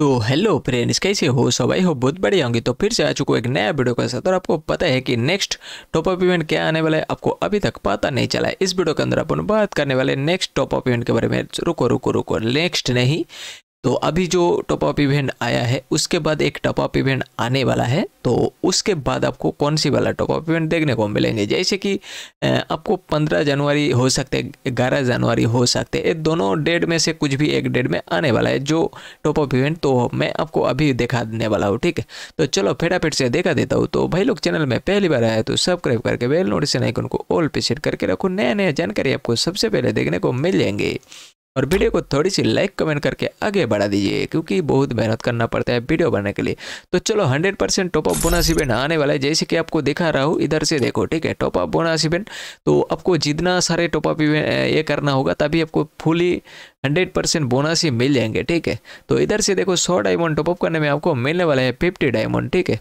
तो hello friends कैसे हो सब आई हो बहुत बढ़िया होंगे तो फिर से आ चुका एक नया वीडियो के साथ और आपको पता है कि नेक्स्ट टॉपअप इवेंट क्या आने वाला है आपको अभी तक पता नहीं चला है इस वीडियो के अंदर अपन बात करने वाले नेक्स्ट टॉपअप इवेंट के बारे में रुको रुको रुको नेक्स्ट नहीं तो अभी जो टॉप ऑफ इवेंट आया है उसके बाद एक टॉप ऑफ इवेंट आने वाला है तो उसके बाद आपको कौन सी वाला टॉप ऑफ इवेंट देखने को मिलेंगे जैसे कि आपको पंद्रह जनवरी हो सकते हैं ग्यारह जनवरी हो सकते हैं ये दोनों डेट में से कुछ भी एक डेट में आने वाला है जो टॉप ऑफ इवेंट तो मैं आपको अभी दिखा देने वाला हूँ ठीक है तो चलो फेटाफेट से देखा देता हूँ तो भाई लोग चैनल में पहली बार आया तो सब्सक्राइब करके बेल नोटिस आइकन को ऑल पे सेट करके रखो नया नया जानकारी आपको सबसे पहले देखने को मिल जाएंगे और वीडियो को थोड़ी सी लाइक कमेंट करके आगे बढ़ा दीजिए क्योंकि बहुत मेहनत करना पड़ता है वीडियो बनाने के लिए तो चलो 100 परसेंट टॉपअप बोनस इवेंट आने वाला है जैसे कि आपको दिखा रहा हूँ इधर से देखो ठीक है टॉपअप बोनस इवेंट तो आपको जितना सारे टॉपअप इवेंट ये करना होगा तभी आपको फुली हंड्रेड परसेंट बोनस ही मिल जाएंगे ठीक है तो इधर से देखो सौ डायमंड टॉपअप करने में आपको मिलने वाला है फिफ्टी डायमंड ठीक है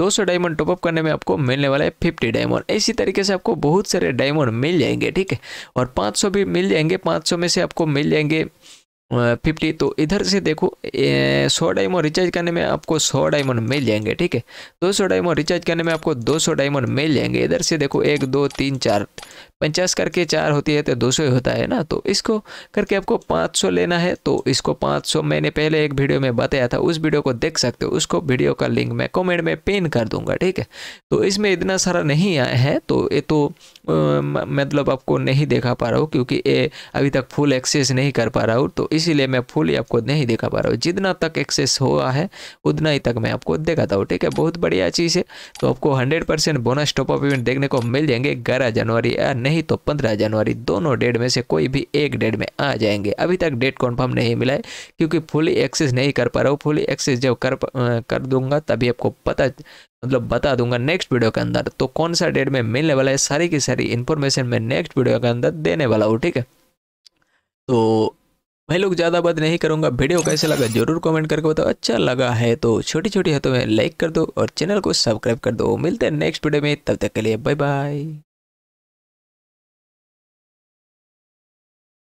दो सौ डायमंड टॉपअप करने में आपको मिलने वाला है फिफ्टी डायमंड इसी तरीके से आपको बहुत सारे डायमंड मिल जाएंगे ठीक है और सौ भी मिल जाएंगे सौ में से आपको मिल जाएंगे फिफ्टी तो इधर से देखो सौ डायमंड रिचार्ज करने में आपको सौ डायमंड मिल जाएंगे ठीक है दो सौ डायमंड रिचार्ज करने में आपको दो सौ डायमंड मिल जाएंगे इधर से देखो एक दो तीन चार पचास करके चार होती है तो दो सौ होता है ना तो इसको करके आपको पाँच सौ लेना है तो इसको पाँच सौ मैंने पहले एक वीडियो में बताया था उस वीडियो को देख सकते हो उसको वीडियो का लिंक मैं कॉमेंट में पिन कर दूँगा ठीक है तो इसमें इतना सारा नहीं आया है तो ये तो मतलब आपको नहीं देखा पा रहा हूँ क्योंकि ये अभी तक फुल एक्सेस नहीं कर पा रहा हूँ तो इसीलिए मैं फुल आपको नहीं दिखा पा रहा हूँ जितना तक एक्सेस हुआ है उतना ही तक मैं आपको दिखाता हूँ ठीक है बहुत बढ़िया चीज़ है तो आपको hundred percent bonus top up event देखने को मिल जाएंगे ग्यारह जनवरी या नहीं तो पंद्रह जनवरी दोनों डेट में से कोई भी एक डेट में आ जाएंगे अभी तक डेट कन्फर्म नहीं मिला है क्योंकि फुली एक्सेस नहीं कर पा रहा हूँ फुली एक्सेस जब कर कर दूंगा तभी आपको पता मतलब बता दूंगा नेक्स्ट वीडियो के अंदर तो कौन सा डेट में मिलने वाला है सारी की सारी इन्फॉर्मेशन मैं नेक्स्ट वीडियो के अंदर देने वाला हूँ ठीक है तो मैं लोग ज़्यादा बात नहीं करूँगा वीडियो कैसे लगा जरूर कमेंट करके बताओ अच्छा लगा है तो छोटी छोटी है तो लाइक कर दो और चैनल को सब्सक्राइब कर दो मिलते हैं नेक्स्ट वीडियो में तब तक के लिए बाय बाय